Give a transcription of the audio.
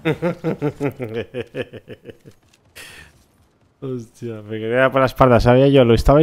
Hostia, me quedé por la espalda, sabía yo, lo estaba